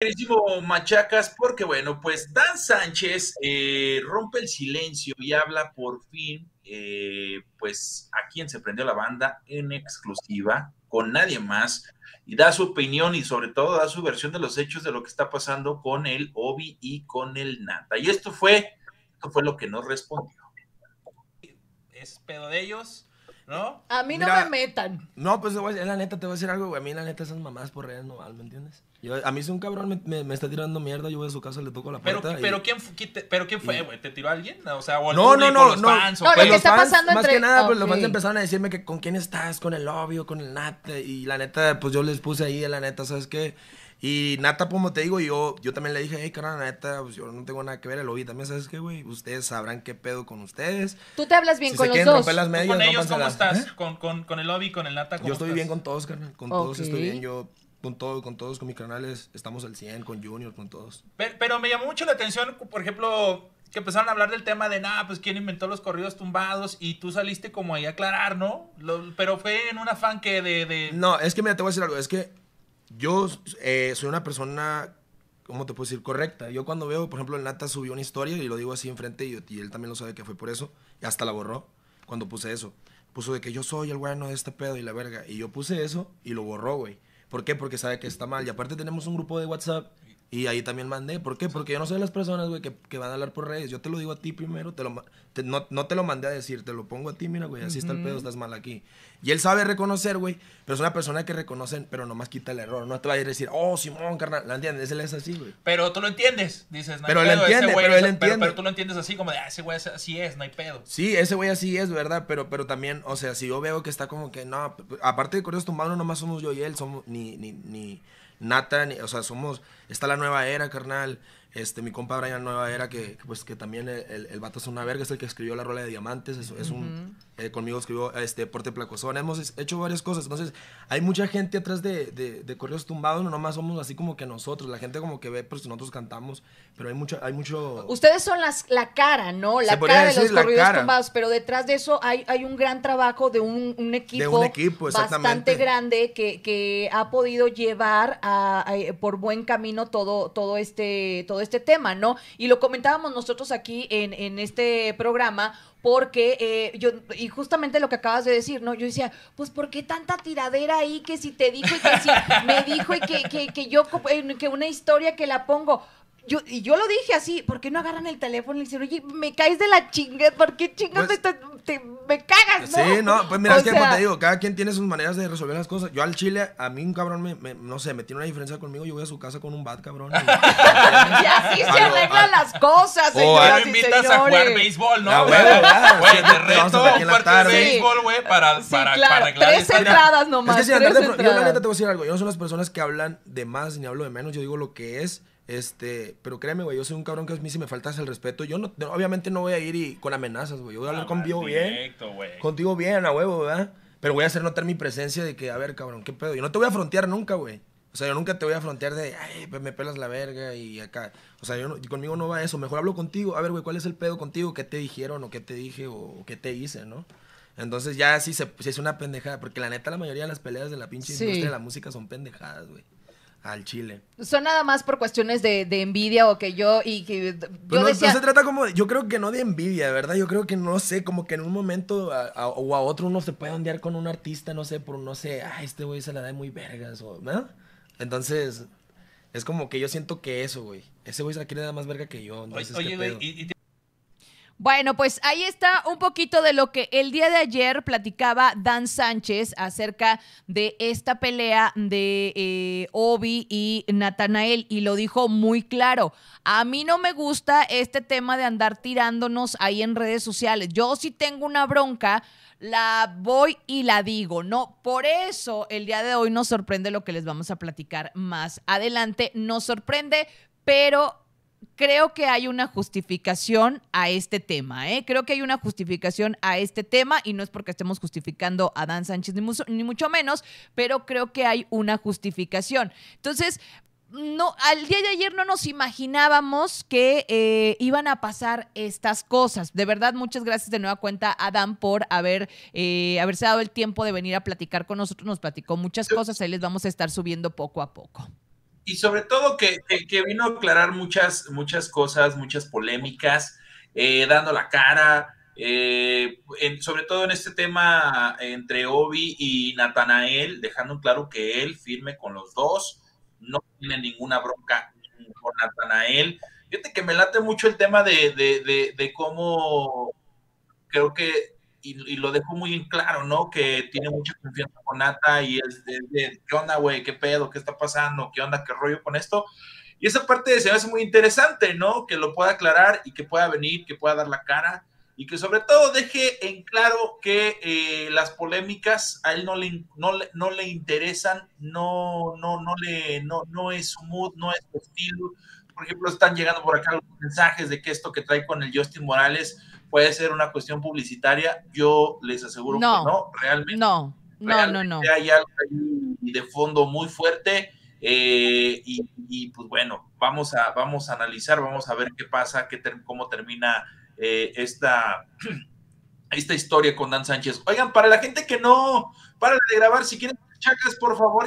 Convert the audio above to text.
Queridísimo Machacas, porque bueno, pues Dan Sánchez eh, rompe el silencio y habla por fin, eh, pues a quien se prendió la banda en exclusiva con nadie más y da su opinión y sobre todo da su versión de los hechos de lo que está pasando con el Obi y con el Nata. Y esto fue, esto fue lo que nos respondió. Es pedo de ellos, ¿No? A mí no me metan. No, pues es la neta, te voy a decir algo, güey. A mí la neta esas mamás por redes no van, ¿me entiendes? a mí si un cabrón me, me, está tirando mierda, yo voy a su casa, le toco la puerta. Pero, pero, ¿quién, pero ¿quién fue, güey? ¿Te tiró alguien? O sea, o no, no, no, los no. Fans, no, lo que está pasando más que nada, pues los fans empezaron a decirme que con quién estás, con el obvio, con el nate, Y la neta, pues yo les puse ahí, la neta, ¿sabes qué? Y Nata, como te digo, yo, yo también le dije, hey, carnal, Nata pues yo no tengo nada que ver, el lobby también, ¿sabes qué, güey? Ustedes sabrán qué pedo con ustedes. Tú te hablas bien con los dos. Romper con ellos, ¿cómo estás? ¿eh? Con, con, con, el lobby, con el Nata, ¿cómo Yo estoy bien con todos, carnal, con todos estoy bien, yo con todo, con todos, con mis canales, estamos al 100, con Junior, con todos. Pero, me llamó mucho la atención, por ejemplo, que empezaron a hablar del tema de, nada, pues quién inventó los corridos tumbados y tú saliste como ahí a aclarar, ¿no? pero fue en un afán que de, de, No, es que mira, te voy a decir algo, es que yo eh, soy una persona, ¿cómo te puedo decir? Correcta. Yo cuando veo, por ejemplo, el Nata subió una historia y lo digo así enfrente y, él también lo sabe que fue por eso. Y hasta la borró cuando puse eso. Puso de que yo soy el bueno de este pedo y la verga. Y yo puse eso y lo borró, güey. ¿Por qué? Porque sabe que está mal. Y aparte tenemos un grupo de WhatsApp y ahí también mandé. ¿Por qué? Porque yo no soy de las personas, güey, que, que, van a hablar por redes. Yo te lo digo a ti primero. Te lo, no, te lo mandé a decir, te lo pongo a ti, mira, güey, así está el pedo, estás mal aquí. Y él sabe reconocer, güey, pero es una persona que reconocen, pero nomás quita el error. No te va a ir a decir, oh, Simón, carnal, ¿la entiendes? Él es así, güey. Pero tú lo entiendes, dices, no pero Él entiende, pero él entiende. Pero, tú lo entiendes así, como de, ah, ese güey así es, no hay pedo. Sí, ese güey así es, ¿verdad? Pero, pero también, o sea, si yo veo que está como que, no, aparte de Correos Tumbados, no nomás somos yo y él, somos ni, ni, ni Nathan, o sea, somos, está la nueva era, carnal. Este, mi compa Brian Nueva Era, que, pues que también el, el, vato es una verga, es el que escribió la rola de diamantes, es, es un, eh, conmigo escribió este, Porte Placozón, hemos hecho varias cosas, entonces hay mucha gente atrás de, de, Correos Tumbados, no nomás somos así como que nosotros, la gente como que ve, pues nosotros cantamos, pero hay mucho... Hay mucho... Ustedes son las, la cara, ¿no? La cara de los Correos Tumbados, pero detrás de eso hay, hay un gran trabajo de un, equipo, de equipo bastante grande que, que ha podido llevar por buen camino todo, todo este este tema, ¿no? Y lo comentábamos nosotros aquí en, en este programa, porque eh, yo, y justamente lo que acabas de decir, ¿no? Yo decía, pues ¿por qué tanta tiradera ahí que si te dijo y que si me dijo y que, que, que yo, que una historia que la pongo? Yo, y yo lo dije así, ¿por qué no agarran el teléfono y dicen, oye, me caes de la chinga, ¿por qué chingas pues me cagas? ¿no? Sí, no, pues mira, es que como te digo, cada quien tiene sus maneras de resolver las cosas. Yo al chile, a mí un cabrón, me, no sé, me tiene una diferencia conmigo, yo voy a su casa con un bat, cabrón. Y, así se arreglan ah. las cosas, señoras o, y invitas a jugar béisbol, ¿no? Güey, ah, te reto un partido de béisbol, güey, para, sí, para, claro, Tres entradas nomás, Yo la te voy a decir algo, yo no soy las personas que hablan de más ni hablo de menos, yo digo lo que es este, pero créeme, güey, yo soy un cabrón que a mí si me faltas el respeto, yo no, obviamente no voy a ir y, con amenazas, güey. Yo voy a hablar ah, con contigo bien. Contigo bien, a huevo, ¿verdad? Pero voy a hacer notar mi presencia de que, a ver, cabrón, ¿qué pedo? Yo no te voy a frontear nunca, güey. O sea, yo nunca te voy a frontear de, ay, pues me pelas la verga y acá. O sea, yo conmigo no va eso. Mejor hablo contigo. A ver, güey, ¿cuál es el pedo contigo? ¿Qué te dijeron o qué te dije o, qué te hice, no? Entonces ya sí se, se es una pendejada. Porque la neta, la mayoría de las peleas de la pinche industria de la música son pendejadas, güey. Al chile. Son nada más por cuestiones de, envidia o que yo y que yo pues no, decía... no, se trata como, yo creo que no de envidia, ¿verdad? Yo creo que no sé, como que en un momento o a otro uno se puede ondear con un artista, no sé, por no sé, ah, este güey se la da muy vergas o, ¿no? Entonces, es como que yo siento que eso, güey. Ese güey se la quiere dar más verga que yo. Entonces, ¿qué bueno, pues ahí está un poquito de lo que el día de ayer platicaba Dan Sánchez acerca de esta pelea de eh, Obi y Natanael y lo dijo muy claro. A mí no me gusta este tema de andar tirándonos ahí en redes sociales. Yo si tengo una bronca, la voy y la digo, ¿no? Por eso el día de hoy nos sorprende lo que les vamos a platicar más adelante. Nos sorprende, pero creo que hay una justificación a este tema, ¿eh? Creo que hay una justificación a este tema y no es porque estemos justificando a Dan Sánchez ni, mucho menos, pero creo que hay una justificación. Entonces, no, al día de ayer no nos imaginábamos que eh, iban a pasar estas cosas. De verdad, muchas gracias de nueva cuenta a Dan por haber, eh, haberse dado el tiempo de venir a platicar con nosotros. Nos platicó muchas cosas, ahí les vamos a estar subiendo poco a poco y sobre todo que, que, vino a aclarar muchas, muchas cosas, muchas polémicas, eh, dando la cara, eh, sobre todo en este tema entre Obi y Natanael, dejando claro que él firme con los dos, no tiene ninguna bronca con Natanael. Fíjate que me late mucho el tema de cómo creo que y, lo dejó muy en claro, ¿no? Que tiene mucha confianza con Nata y es de, ¿qué onda, güey? ¿Qué pedo? ¿Qué está pasando? ¿Qué onda? ¿Qué rollo con esto? Y esa parte se me hace muy interesante, ¿no? Que lo pueda aclarar y que pueda venir, que pueda dar la cara y que sobre todo deje en claro que eh, las polémicas a él no le, no, no le interesan, no, no, no, le, no, no es su mood, no es su estilo, por ejemplo, están llegando por acá los mensajes de que esto que trae con el Justin Morales puede ser una cuestión publicitaria. Yo les aseguro que no, realmente. No, no, no, no. Hay algo ahí de fondo muy fuerte. Eh, y, pues bueno, vamos a, vamos a analizar, vamos a ver qué pasa, qué cómo termina eh, esta, esta historia con Dan Sánchez. Oigan, para la gente que no para de grabar, si quieren chacas, por favor,